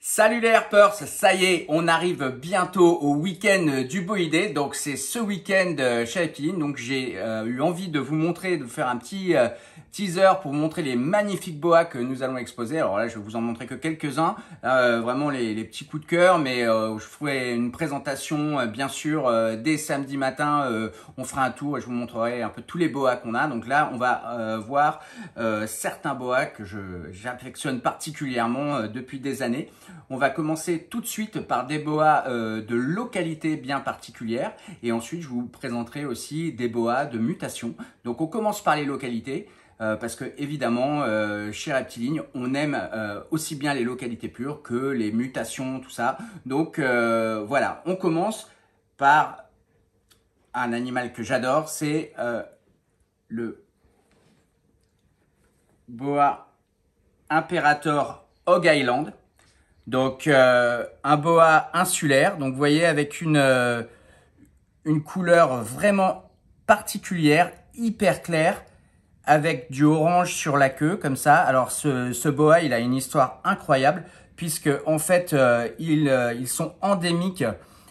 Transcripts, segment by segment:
Salut les Herpers, ça y est, on arrive bientôt au week-end du Boïdé, donc c'est ce week-end euh, chez Epiline, donc j'ai euh, eu envie de vous montrer, de vous faire un petit euh, teaser pour vous montrer les magnifiques boas que nous allons exposer, alors là je vais vous en montrer que quelques-uns, vraiment les, les, petits coups de cœur, mais je ferai une présentation bien sûr dès samedi matin, on fera un tour et je vous montrerai un peu tous les boas qu'on a, donc là on va voir certains boas que j'affectionne particulièrement depuis des années. On va commencer tout de suite par des boas euh, de localités bien particulières. et ensuite je vous présenterai aussi des boas de mutation. Donc on commence par les localités. Euh, parce que évidemment, euh, chez Reptiligne, on aime aussi bien les localités pures que les mutations, tout ça. Donc voilà, on commence par un animal que j'adore, c'est le boa imperator Hog Island. Donc euh, un boa insulaire, donc vous voyez avec euh, une, couleur vraiment particulière, hyper claire, avec du orange sur la queue comme ça. Alors ce, boa, il a une histoire incroyable puisque en fait euh, ils, sont endémiques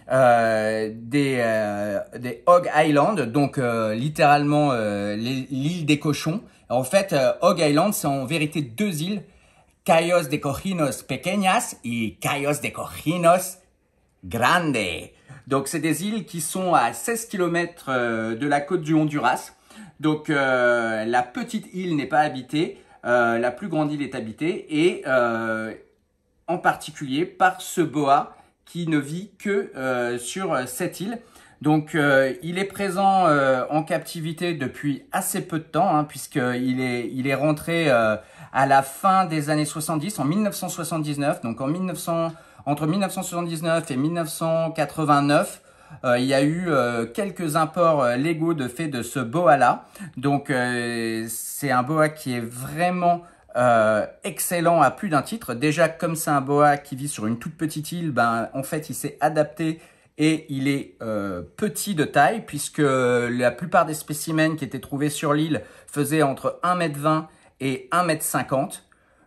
des, des Hog Island, donc littéralement l'île des cochons. En fait, Hog Island, c'est en vérité deux îles cayos de cojinos pequeñas y Cayos de cojinos grande. Donc, c'est des îles qui sont à 16 km euh, de la côte du Honduras. Donc, euh, la petite île n'est pas habitée, euh, la plus grande île est habitée, et en particulier par ce boa qui ne vit que sur cette île. Donc euh, il est présent euh, en captivité depuis assez peu de temps, hein, puisqu'il est, il est rentré euh, à la fin des années 70, en 1979. Donc en 1900, entre 1979 et 1989, il y a eu quelques imports légaux de fait de ce boa-là. Donc c'est un boa qui est vraiment... excellent à plus d'un titre. Déjà, comme c'est un boa qui vit sur une toute petite île, ben, en fait, il s'est adapté et il est euh, petit de taille puisque euh, la plupart des spécimens qui étaient trouvés sur l'île faisaient entre 1m20 et 1m50.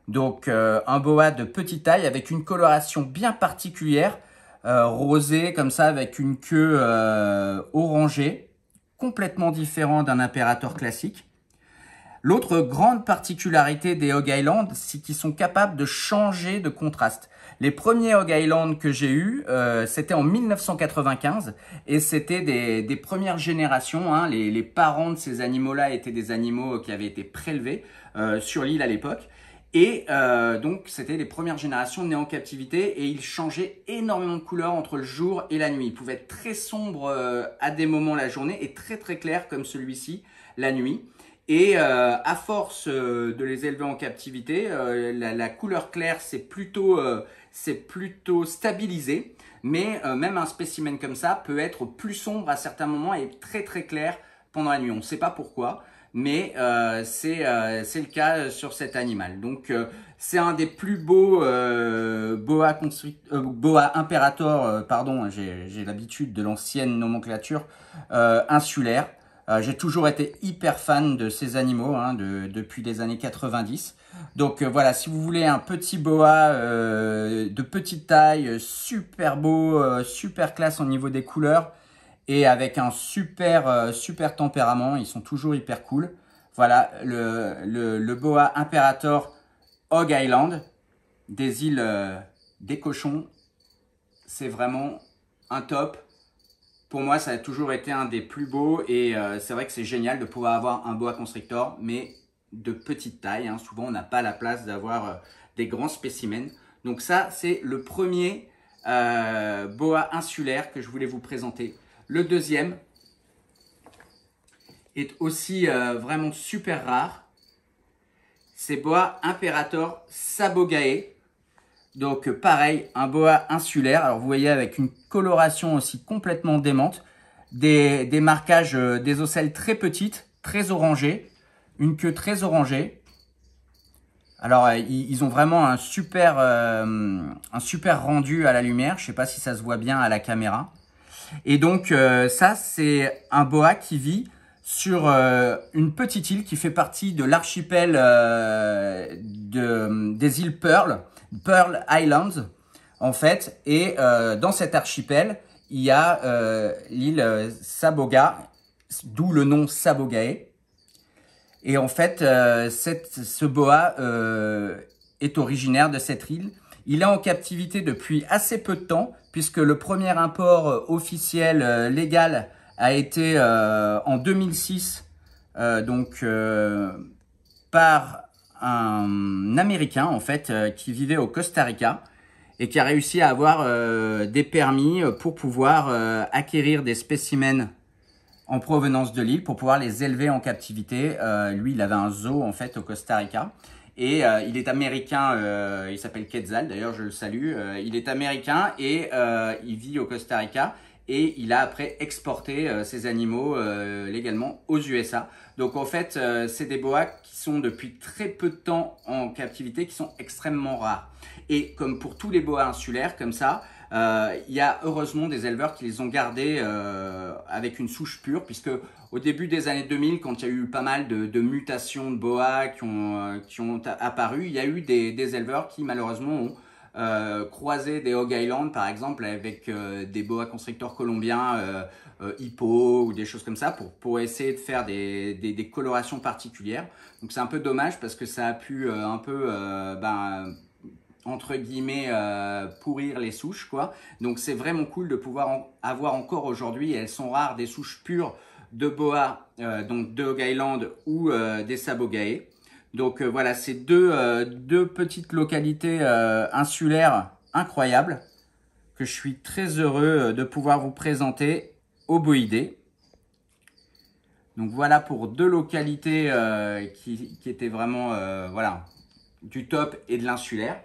Donc euh, un boa de petite taille avec une coloration bien particulière, rosée comme ça avec une queue orangée, complètement différent d'un impérateur classique. L'autre grande particularité des Hog Island, c'est qu'ils sont capables de changer de contraste. Les premiers Hog Island que j'ai eu, euh, c'était en 1995 et c'était des, premières générations. Hein. Les, parents de ces animaux-là étaient des animaux qui avaient été prélevés euh, sur l'île à l'époque. Et euh, donc, c'était les premières générations nées en captivité et ils changeaient énormément de couleurs entre le jour et la nuit. Ils pouvaient être très sombres à des moments la journée et très très clairs comme celui-ci la nuit. Et à force de les élever en captivité, la, couleur claire c'est plutôt c'est plutôt stabilisé, mais euh, même un spécimen comme ça peut être plus sombre à certains moments et très très clair pendant la nuit. On ne sait pas pourquoi, mais euh, euh, c'est le cas sur cet animal. Donc c'est un des plus beaux boa, boa imperator, pardon, j'ai l'habitude de l'ancienne nomenclature insulaire. Euh, j'ai toujours été hyper fan de ces animaux hein, depuis les années 90. Donc euh, voilà, si vous voulez un petit boa euh, de petite taille, super beau, super classe au niveau des couleurs et avec un super super tempérament, ils sont toujours hyper cool. Voilà, le, le, le boa imperator Hog Island des îles des cochons, c'est vraiment un top pour moi, ça a toujours été un des plus beaux et euh, c'est vrai que c'est génial de pouvoir avoir un boa constrictor, mais de petite taille. Hein. Souvent, on n'a pas la place d'avoir euh, des grands spécimens. Donc ça, c'est le premier euh, boa insulaire que je voulais vous présenter. Le deuxième est aussi vraiment super rare. C'est boa imperator sabogae. Donc euh, pareil, un boa insulaire. Alors vous voyez avec une coloration aussi complètement démente. Des, marquages, euh, des ocelles très petites, très orangées. Une queue très orangée. Alors euh, ils, ont vraiment un super, un super rendu à la lumière. Je ne sais pas si ça se voit bien à la caméra. Et donc ça c'est un boa qui vit sur une petite île qui fait partie de l'archipel des îles Pearl Pearl Islands, en fait. Et euh, dans cet archipel, il y a euh, l'île euh, Saboga, d'où le nom Sabogae. Et en fait, cette, ce boa est originaire de cette île. Il est en captivité depuis assez peu de temps, puisque le premier import officiel légal a été en 2006, donc par un Américain en fait euh, qui vivait au Costa Rica et qui a réussi à avoir euh, des permis euh, pour pouvoir acquérir des spécimens en provenance de l'île, pour pouvoir les élever en captivité. lui, il avait un zoo en fait au Costa Rica. Et il est américain, il s'appelle Quetzal, d'ailleurs je le salue. il est américain et il vit au Costa Rica et il a après exporté euh, ces animaux euh, légalement aux USA. Donc en fait, euh, c'est des boas qui sont depuis très peu de temps en captivité, qui sont extrêmement rares. Et comme pour tous les boas insulaires, comme ça, il y a heureusement des éleveurs qui les ont gardés avec une souche pure, puisque au début des années 2000, quand il y a eu pas mal de, mutations de boa qui ont, qui ont apparu, il y a eu des éleveurs qui malheureusement ont euh, croiser des Hog Island par exemple avec euh, des boa constricteurs colombiens euh, hippo ou des choses comme ça pour, essayer de faire des, colorations particulières. Donc c'est un peu dommage parce que ça a pu un peu ben, entre guillemets pourrir les souches quoi. Donc c'est vraiment cool de pouvoir avoir encore aujourd'hui, elles sont rares des souches pures de boa donc de Hog Island ou des sabogae. Donc euh, voilà, c'est deux, euh, petites localités euh, insulaires incroyables que je suis très heureux de pouvoir vous présenter au Boïdé. Donc voilà pour deux localités qui, étaient vraiment voilà, du top et de l'insulaire.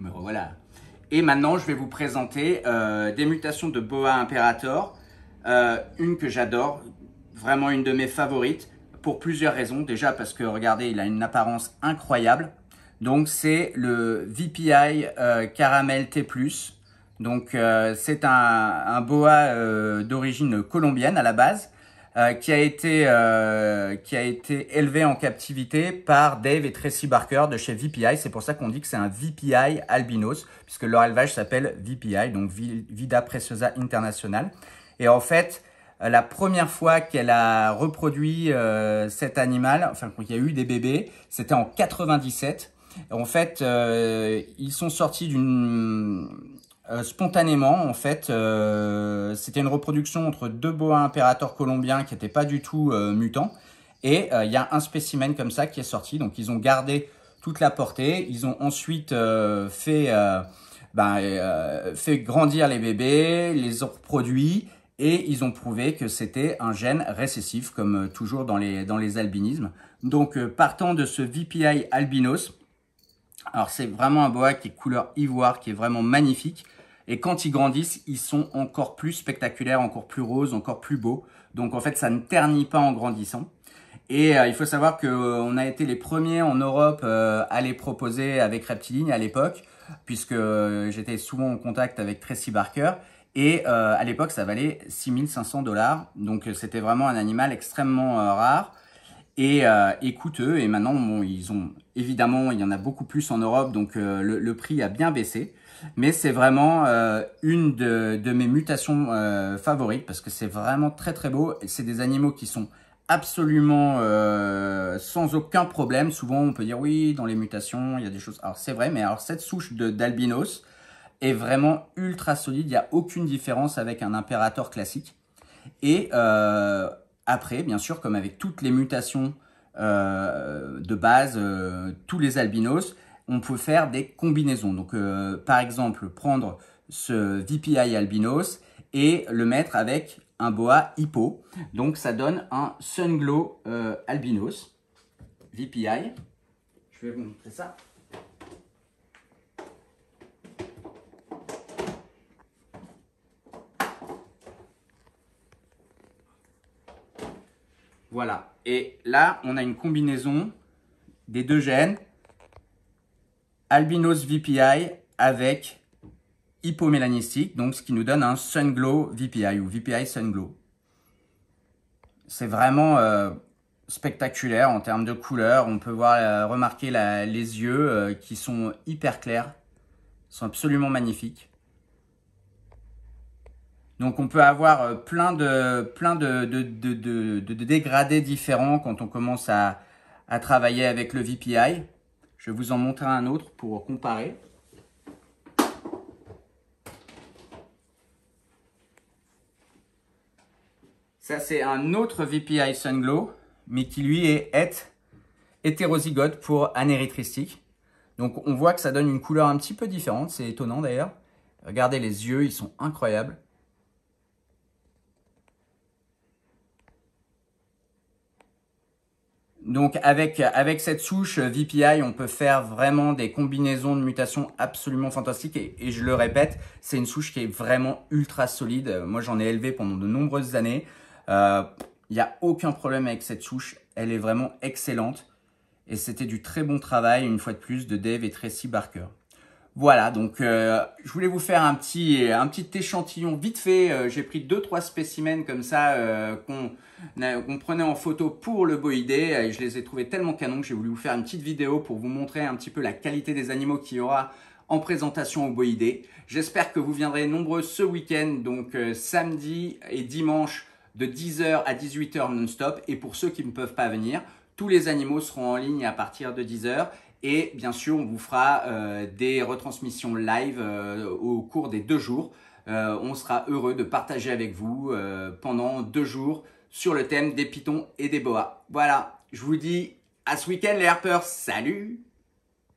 Me revoilà. Et maintenant, je vais vous présenter euh, des mutations de Boa Imperator. Euh, une que j'adore, vraiment une de mes favorites, pour plusieurs raisons. Déjà parce que, regardez, il a une apparence incroyable. Donc, c'est le VPI euh, Caramel T+. Donc, c'est un, Boa d'origine colombienne à la base. Euh, qui a été euh, qui a été élevé en captivité par Dave et Tracy Barker de chez VPI. C'est pour ça qu'on dit que c'est un VPI albinos puisque leur élevage s'appelle VPI, donc Vida Preciosa International. Et en fait, euh, la première fois qu'elle a reproduit cet animal, enfin qu'il y a eu des bébés, c'était en 97. En fait, ils sont sortis d'une euh, spontanément, en fait, euh, c'était une reproduction entre deux boa impérateurs colombiens qui n'étaient pas du tout euh, mutants. Et il y a un spécimen comme ça qui est sorti. Donc, ils ont gardé toute la portée. Ils ont ensuite ben, fait, grandir les bébés, les ont reproduits. Et ils ont prouvé que c'était un gène récessif, comme toujours dans les, dans les albinismes. Donc, partant de ce VPI albinos, alors c'est vraiment un boa qui est couleur ivoire, qui est vraiment magnifique. Et quand ils grandissent, ils sont encore plus spectaculaires, encore plus roses, encore plus beaux. Donc en fait, ça ne ternit pas en grandissant. Et euh, il faut savoir qu'on euh, a été les premiers en Europe euh, à les proposer avec Reptiline à l'époque, puisque j'étais souvent en contact avec Tracy Barker. Et à l'époque, ça valait 6500 dollars. Donc c'était vraiment un animal extrêmement rare et, euh, et, coûteux. Et maintenant, bon, ils ont évidemment, il y en a beaucoup plus en Europe, donc euh, le, prix a bien baissé. Mais c'est vraiment euh, une de, de, mes mutations favorites parce que c'est vraiment très très beau. C'est des animaux qui sont absolument sans aucun problème. Souvent, on peut dire oui, dans les mutations, il y a des choses. Alors c'est vrai, mais alors cette souche d'albinos est vraiment ultra solide. Il n'y a aucune différence avec un impérateur classique. Et après, bien sûr, comme avec toutes les mutations euh, de base, euh, tous les albinos, on peut faire des combinaisons. Donc, euh, par exemple, prendre ce VPI albinos et le mettre avec un boa hippo. Donc, ça donne un Sunglow albinos, VPI. Je vais vous montrer ça. Voilà. Et là, on a une combinaison des deux gènes albinos VPI avec hypomélanistique donc ce qui nous donne un Sun Glow VPI ou VPI Sun Glow. C'est vraiment euh, spectaculaire en termes de couleur. On peut voir euh, remarquer les yeux euh, qui sont hyper clairs, sont absolument magnifiques. Donc on peut avoir euh, plein de, plein de, de, dégradés différents quand on commence à, à, travailler avec le VPI. Je vais vous en montrer un autre pour comparer. Ça, c'est un autre VPI Sunglow, mais qui lui est hétérozygote pour anérythristique. Donc on voit que ça donne une couleur un petit peu différente, c'est étonnant d'ailleurs. Regardez les yeux, ils sont incroyables. Donc avec, cette souche VPI, on peut faire vraiment des combinaisons de mutations absolument fantastiques. Et, je le répète, c'est une souche qui est vraiment ultra solide. Moi, j'en ai élevé pendant de nombreuses années. Il euh, n'y a aucun problème avec cette souche. Elle est vraiment excellente. Et c'était du très bon travail, une fois de plus, de Dave et Tracy Barker. Voilà, donc euh, je voulais vous faire un petit, un petit échantillon vite fait. Euh, j'ai pris deux trois spécimens comme ça euh, qu'on prenait en photo pour le boïdé. Et je les ai trouvés tellement canon que j'ai voulu vous faire une petite vidéo pour vous montrer un petit peu la qualité des animaux qu'il y aura en présentation au boïdé. J'espère que vous viendrez nombreux ce week-end, donc samedi et dimanche de 10h à 18h non-stop. Et pour ceux qui ne peuvent pas venir, tous les animaux seront en ligne à partir de 10h et bien sûr, on vous fera euh, des retransmissions live euh, au cours des deux jours. Euh, on sera heureux de partager avec vous pendant deux jours sur le thème des pitons et des boas. Voilà, je vous dis à ce week-end les Harpers. Salut